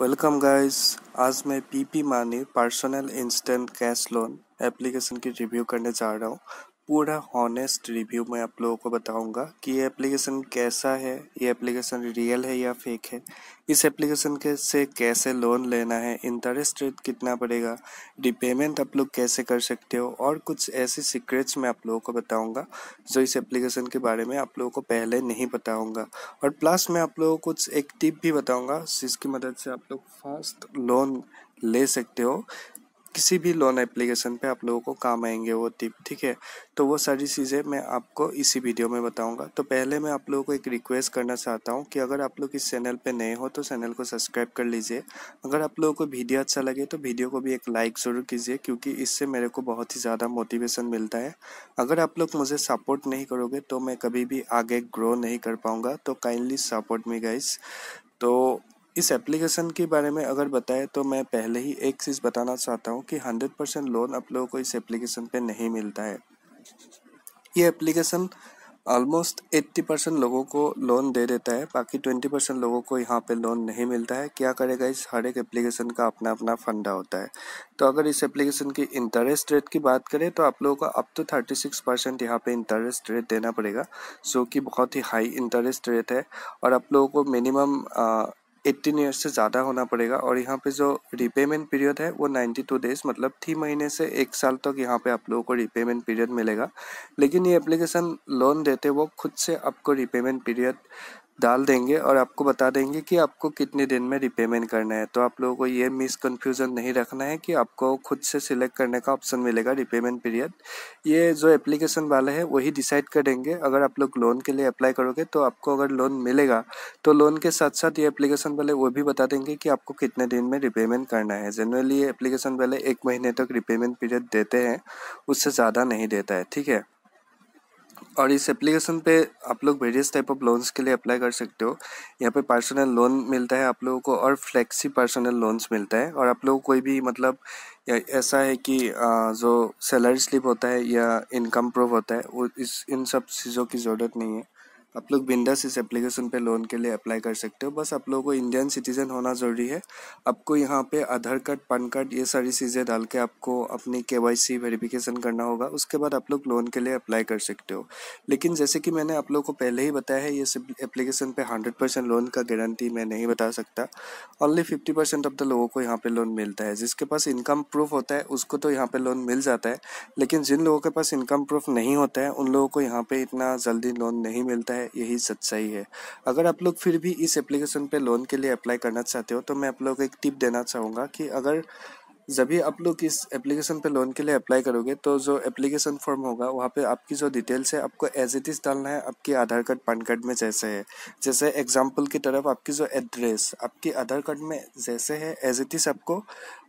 welcome guys आज मैं PP money personal instant cash loan application की रिव्यू करने जा रहा हूँ पूरा हॉनेस्ट रिव्यू मैं आप लोगों को बताऊंगा कि ये एप्लीकेशन कैसा है ये एप्लीकेशन रियल है या फेक है इस एप्लीकेशन के से कैसे लोन लेना है इंटरेस्ट रेट कितना पड़ेगा रिपेमेंट आप लोग कैसे कर सकते हो और कुछ ऐसे सीक्रेट्स मैं आप लोगों को बताऊंगा जो इस एप्लीकेशन के बारे में आप लोगों को पहले नहीं बताऊँगा और प्लस मैं आप लोगों को कुछ एक टिप भी बताऊँगा जिसकी मदद से आप लोग फास्ट लोन ले सकते हो किसी भी लोन एप्लीकेशन पे आप लोगों को काम आएंगे वो टिप ठीक है तो वो सारी चीज़ें मैं आपको इसी वीडियो में बताऊंगा तो पहले मैं आप लोगों को एक रिक्वेस्ट करना चाहता हूँ कि अगर आप लोग इस चैनल पे नए हो तो चैनल को सब्सक्राइब कर लीजिए अगर आप लोगों को वीडियो अच्छा लगे तो वीडियो को भी एक लाइक ज़रूर कीजिए क्योंकि इससे मेरे को बहुत ही ज़्यादा मोटिवेशन मिलता है अगर आप लोग मुझे सपोर्ट नहीं करोगे तो मैं कभी भी आगे ग्रो नहीं कर पाऊँगा तो काइंडली सपोर्ट मी गाइज तो इस एप्लीकेशन के बारे में अगर बताएं तो मैं पहले ही एक चीज़ बताना चाहता हूँ कि हंड्रेड परसेंट लोन आप लोगों को इस एप्लीकेशन पे नहीं मिलता है ये एप्लीकेशन ऑलमोस्ट एट्टी परसेंट लोगों को लोन दे देता है बाकी ट्वेंटी परसेंट लोगों को यहाँ पे लोन नहीं मिलता है क्या करेगा इस हर एक एप्लीकेशन का अपना अपना फंडा होता है तो अगर इस एप्लीकेशन की इंटरेस्ट रेट की बात करें तो आप लोगों को up to thirty six percent यहाँ पर इंटरेस्ट रेट देना पड़ेगा जो कि बहुत ही हाई इंटरेस्ट रेट है और आप लोगों को मिनिमम एट्टीन ईयर्स से ज़्यादा होना पड़ेगा और यहाँ पे जो रिपेमेंट पीरियड है वो नाइन्टी टू डेज मतलब थ्री महीने से एक साल तक यहाँ पे आप लोगों को रिपेमेंट पीरियड मिलेगा लेकिन ये एप्लीकेशन लोन देते वो खुद से आपको रिपेमेंट पीरियड डाल देंगे और आपको बता देंगे कि आपको कितने दिन में रिपेमेंट करना है तो आप लोगों को ये मिसकन्फ्यूज़न नहीं रखना है कि आपको खुद से सिलेक्ट करने का ऑप्शन मिलेगा रिपेमेंट पीरियड ये जो एप्लीकेशन वाला है वही डिसाइड करेंगे अगर आप लोग लोन के लिए अप्लाई करोगे तो आपको अगर लोन मिलेगा तो लोन के साथ साथ ये एप्लीकेशन वाले वो भी बता देंगे कि आपको कितने दिन में रिपेमेंट करना है जनरली ये एप्लीकेशन वाले एक महीने तक रिपेमेंट पीरियड देते हैं उससे ज़्यादा नहीं देता है ठीक है और इस एप्लीकेशन पे आप लोग वेरियस टाइप ऑफ लोन्स के लिए अप्लाई कर सकते हो यहाँ पे पर्सनल लोन मिलता है आप लोगों को और फ्लेक्सी पर्सनल लोन्स मिलता है और आप लोग कोई भी मतलब ऐसा है कि जो सैलरी स्लिप होता है या इनकम प्रूफ होता है वो इस इन सब चीज़ों की ज़रूरत नहीं है आप लोग बिंदास इस एप्लीकेशन पे लोन के लिए अप्लाई कर सकते हो बस आप लोगों को इंडियन सिटीज़न होना ज़रूरी है आपको यहाँ पे आधार कार्ड पान कार्ड ये सारी चीज़ें डाल के आपको अपनी के वाई सी वेरिफिकेशन करना होगा उसके बाद आप लोग लोन के लिए अप्लाई कर सकते हो लेकिन जैसे कि मैंने आप लोग को पहले ही बताया है ये एप्लीकेशन पर हंड्रेड परसेंट लोन का गारंटी मैं नहीं बता सकता only fifty percent of the लोगों को यहाँ पर लोन मिलता है जिसके पास इनकम प्रूफ होता है उसको तो यहाँ पर लोन मिल जाता है लेकिन जिन लोगों के पास इनकम प्रूफ नहीं होता है उन लोगों को यहाँ पर इतना जल्दी लोन नहीं मिलता है है यही सच्चाई है अगर आप लोग फिर भी इस एप्लीकेशन पे लोन के लिए अप्लाई करना चाहते हो तो मैं आप लोग को एक टिप देना चाहूँगा कि अगर जब भी आप लोग इस एप्लीकेशन पे लोन के लिए अप्लाई करोगे तो जो एप्लीकेशन फॉर्म होगा वहाँ पे आपकी जो डिटेल्स है आपको एज इट इज़ डालना है आपके आधार कार्ड पैन कार्ड में जैसे है जैसे एग्जांपल की तरफ आपकी जो एड्रेस आपके आधार कार्ड में जैसे है एज इट इज़ आपको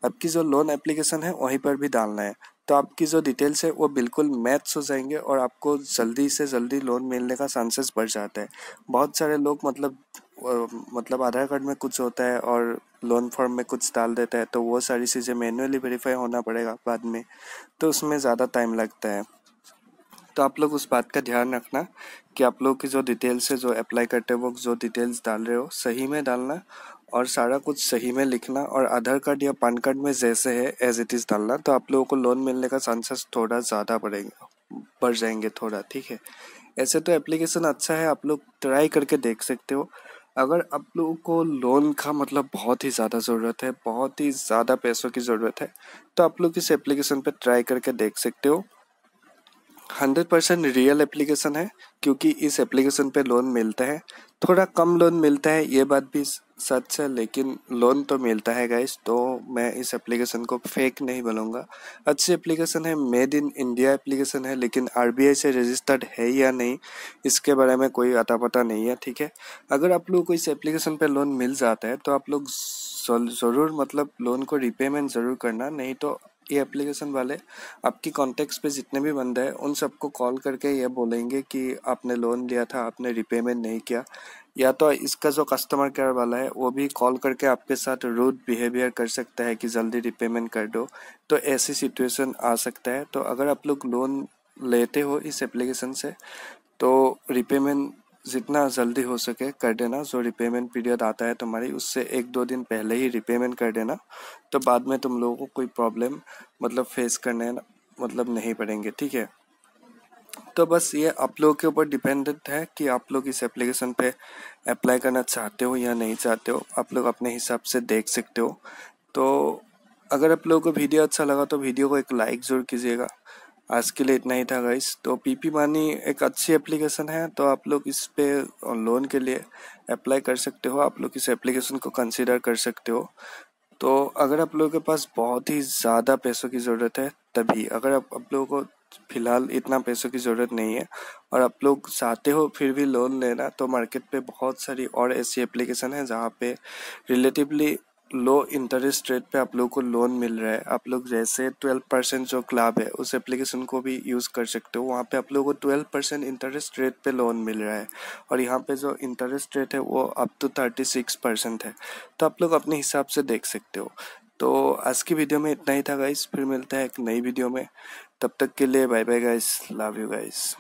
आपकी जो लोन एप्लीकेशन है वहीं पर भी डालना है तो आपकी जो डिटेल्स है वो बिल्कुल मैथ्स हो जाएंगे और आपको जल्दी से जल्दी लोन मिलने का चांसेस बढ़ जाता है बहुत सारे लोग मतलब मतलब आधार कार्ड में कुछ होता है और लोन फॉर्म में कुछ डाल देता है तो वो सारी चीज़ें मैनुअली वेरीफाई होना पड़ेगा बाद में तो उसमें ज़्यादा टाइम लगता है तो आप लोग उस बात का ध्यान रखना कि आप लोग की जो डिटेल्स है जो अप्लाई करते वक्त जो डिटेल्स डाल रहे हो सही में डालना और सारा कुछ सही में लिखना और आधार कार्ड या पैन कार्ड में जैसे है एज इट इज़ डालना तो आप लोगों को लोन मिलने का चांसेस थोड़ा ज़्यादा बढ़ेंगे बढ़ जाएंगे थोड़ा ठीक है ऐसे तो एप्लीकेशन अच्छा है आप लोग ट्राई करके देख सकते हो अगर आप लोगों को लोन का मतलब बहुत ही ज़्यादा ज़रूरत है बहुत ही ज़्यादा पैसों की ज़रूरत है तो आप लोग इस एप्लीकेशन पर ट्राई करके देख सकते हो हंड्रेड परसेंट रियल एप्लीकेशन है क्योंकि इस एप्लीकेशन पे लोन मिलता है थोड़ा कम लोन मिलता है ये बात भी सच है लेकिन लोन तो मिलता है गाइस तो मैं इस एप्लीकेशन को फेक नहीं बोलूँगा अच्छी एप्लीकेशन है मेड इन इंडिया एप्लीकेशन है लेकिन आरबीआई से रजिस्टर्ड है या नहीं इसके बारे में कोई अता पता नहीं है ठीक है अगर आप लोग को इस एप्लीकेशन पर लोन मिल जाता है तो आप लोग ज़रूर मतलब लोन को रिपेमेंट ज़रूर करना नहीं तो ये एप्लीकेशन वाले आपकी कॉन्टेक्ट्स पे जितने भी बंदे हैं उन सबको कॉल करके ये बोलेंगे कि आपने लोन लिया था आपने रिपेमेंट नहीं किया या तो इसका जो कस्टमर केयर वाला है वो भी कॉल करके आपके साथ रूड बिहेवियर कर सकता है कि जल्दी रिपेमेंट कर दो तो ऐसी सिचुएशन आ सकता है तो अगर आप लोग लोन लेते हो इस एप्लीकेशन से तो रिपेमेंट जितना जल्दी हो सके कर देना जो रिपेमेंट पीरियड आता है तुम्हारी उससे एक दो दिन पहले ही रिपेमेंट कर देना तो बाद में तुम लोगों को कोई प्रॉब्लम मतलब फेस करने मतलब नहीं पड़ेंगे ठीक है तो बस ये आप लोगों के ऊपर डिपेंडेंट है कि आप लोग इस एप्लीकेशन पे अप्लाई करना चाहते हो या नहीं चाहते हो आप लोग अपने हिसाब से देख सकते हो तो अगर आप लोगों को वीडियो अच्छा लगा तो वीडियो को एक लाइक ज़रूर कीजिएगा आज के लिए इतना ही था गाइस तो पीपी मानी एक अच्छी एप्लीकेशन है तो आप लोग इस पे लोन के लिए अप्लाई कर सकते हो आप लोग इस एप्लीकेशन को कंसिडर कर सकते हो तो अगर आप लोगों के पास बहुत ही ज़्यादा पैसों की ज़रूरत है तभी अगर आप लोगों को फ़िलहाल इतना पैसों की ज़रूरत नहीं है और आप लोग चाहते हो फिर भी लोन लेना तो मार्केट पे बहुत सारी और ऐसी एप्लीकेशन है जहाँ पे रिलेटिवली लो इंटरेस्ट रेट पे आप लोग को लोन मिल रहा है आप लोग जैसे ट्वेल्व परसेंट जो क्लब है उस एप्लीकेशन को भी यूज़ कर सकते हो वहाँ पे आप लोग को ट्वेल्व परसेंट इंटरेस्ट रेट पे लोन मिल रहा है और यहाँ पे जो इंटरेस्ट रेट है वो up to thirty six percent है तो आप लोग अपने हिसाब से देख सकते हो तो आज की वीडियो में इतना ही था गाइस फिर मिलता है एक नई वीडियो में तब तक के लिए bye bye guys love you guys